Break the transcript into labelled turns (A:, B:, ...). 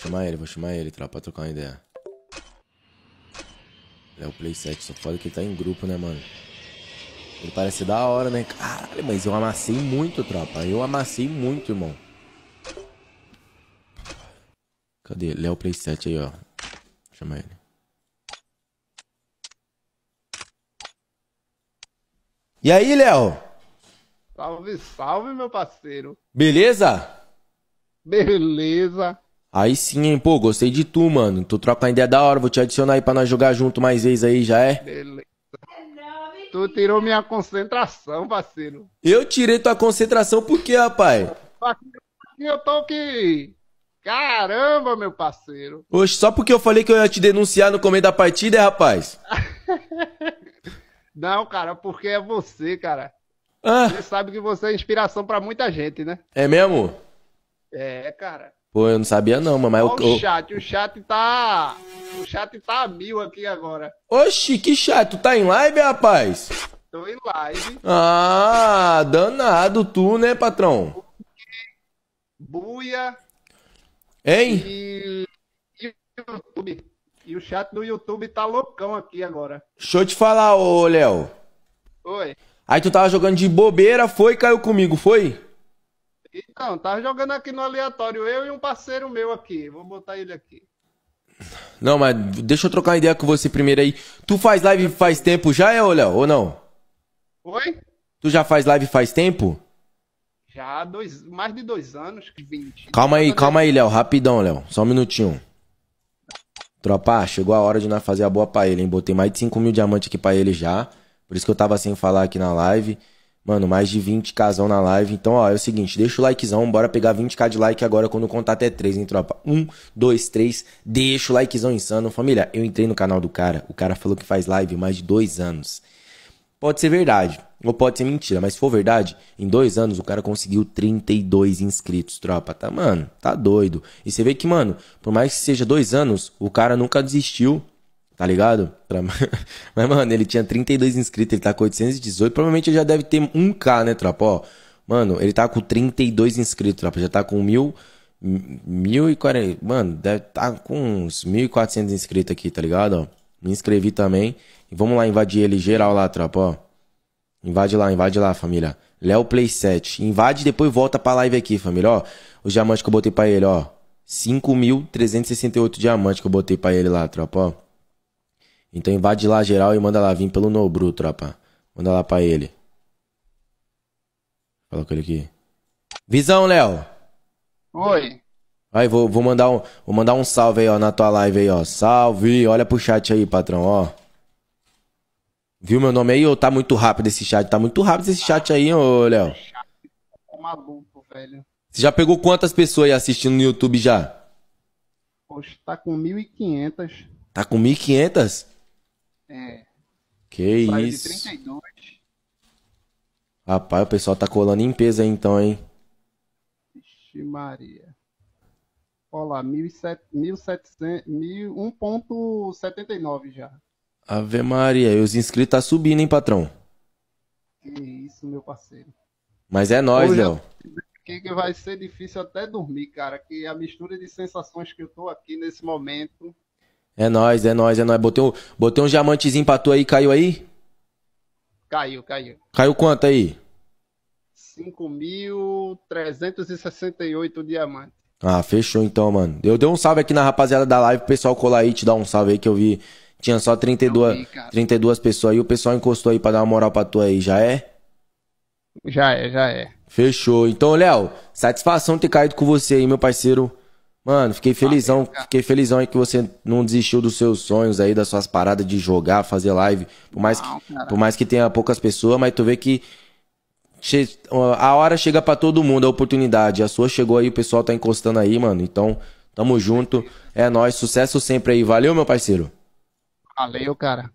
A: Chamar ele, vou chamar ele, tropa, pra trocar uma ideia. Ele é o Play só foda que ele tá em grupo, né, mano? Ele parece da hora, né? Caralho, mas eu amassei muito, tropa. Eu amassei muito, irmão. Cadê? Léo Play 7 aí, ó. Chama ele. E aí, Léo?
B: Salve, salve, meu parceiro.
A: Beleza?
B: Beleza.
A: Aí sim, hein, pô, gostei de tu, mano. Tu troca a ideia da hora, vou te adicionar aí pra nós jogar junto mais vezes aí, já é?
B: Beleza. Tu tirou minha concentração, parceiro.
A: Eu tirei tua concentração por quê, rapaz?
B: Eu tô aqui. Caramba, meu parceiro.
A: Oxe, só porque eu falei que eu ia te denunciar no começo da partida, é, rapaz?
B: Não, cara, porque é você, cara. Ah. Você sabe que você é inspiração para muita gente, né?
A: É mesmo?
B: É, cara.
A: Pô, eu não sabia não, mas Olha eu... o
B: chat, o chat tá... O chat tá mil aqui agora.
A: Oxi, que chat, tu tá em live, rapaz? Tô em live. Ah, danado tu, né, patrão?
B: Buia. Hein? E... o YouTube. E o chat do YouTube tá loucão aqui agora.
A: Deixa eu te falar, ô Léo. Oi. Aí tu tava jogando de bobeira, foi caiu comigo, foi?
B: Então, tava tá jogando aqui no aleatório, eu e um parceiro meu aqui. Vou botar ele aqui.
A: Não, mas deixa eu trocar uma ideia com você primeiro aí. Tu faz live faz tempo já, é, olha, ou não? Oi? Tu já faz live faz tempo?
B: Já, dois, mais de dois anos, 20.
A: Calma aí, calma aí, Léo, rapidão, Léo. Só um minutinho. Tropa, chegou a hora de nós fazer a boa pra ele, hein? Botei mais de 5 mil diamantes aqui pra ele já. Por isso que eu tava sem falar aqui na live. Mano, mais de 20 k na live. Então, ó, é o seguinte, deixa o likezão, bora pegar 20k de like agora quando o contato é 3, hein, tropa? 1, 2, 3, deixa o likezão insano. Família, eu entrei no canal do cara, o cara falou que faz live mais de dois anos. Pode ser verdade, ou pode ser mentira, mas se for verdade, em dois anos o cara conseguiu 32 inscritos, tropa. Tá, mano, tá doido. E você vê que, mano, por mais que seja dois anos, o cara nunca desistiu tá ligado? Pra... Mas, mano, ele tinha 32 inscritos, ele tá com 818. Provavelmente ele já deve ter 1K, né, tropa? Ó, mano, ele tá com 32 inscritos, tropa. Já tá com 1.000. 1.040. Mano, deve tá com uns 1.400 inscritos aqui, tá ligado? Ó, me inscrevi também. E vamos lá invadir ele geral lá, tropa, ó. Invade lá, invade lá, família. Léo Play 7. Invade e depois volta pra live aqui, família. Ó, os diamantes que eu botei pra ele, ó. 5.368 diamantes que eu botei pra ele lá, tropa, ó. Então invade lá geral e manda lá vir pelo Nobru, tropa. Manda lá pra ele. Fala com ele aqui. Visão, Léo. Oi. Aí, vou, vou, mandar um, vou mandar um salve aí, ó, na tua live aí, ó. Salve, olha pro chat aí, patrão, ó. Viu meu nome aí ou tá muito rápido esse chat? Tá muito rápido esse chat aí, ô, Léo. É maluco, velho. Você já pegou quantas pessoas aí assistindo no YouTube já?
B: Poxa, tá com 1.500.
A: Tá com 1.500? É. Que Praia isso. De 32. Rapaz, o pessoal tá colando em peso aí então, hein?
B: Vixe Maria. Olha lá, 1.79 já.
A: Ave Maria, e os inscritos tá subindo, hein, patrão?
B: Que isso, meu parceiro.
A: Mas é nós, Léo.
B: Que vai ser difícil até dormir, cara. Que a mistura de sensações que eu tô aqui nesse momento
A: é nóis, é nóis, é nóis. Botei um, botei um diamantezinho pra tu aí, caiu aí?
B: Caiu, caiu.
A: Caiu quanto aí?
B: 5.368 diamantes.
A: Ah, fechou então, mano. Eu dei um salve aqui na rapaziada da live, o pessoal colar aí, te dar um salve aí que eu vi. Tinha só 32, vi, 32 pessoas aí, o pessoal encostou aí pra dar uma moral pra tu aí, já é?
B: Já é, já é.
A: Fechou. Então, Léo, satisfação ter caído com você aí, meu parceiro. Mano, fiquei tá felizão, Valeu, fiquei felizão aí que você não desistiu dos seus sonhos aí, das suas paradas de jogar, fazer live. Por mais, não, que, por mais que tenha poucas pessoas, mas tu vê que a hora chega para todo mundo, a oportunidade. A sua chegou aí, o pessoal tá encostando aí, mano. Então, tamo junto. É nós, sucesso sempre aí. Valeu, meu parceiro.
B: Valeu, cara.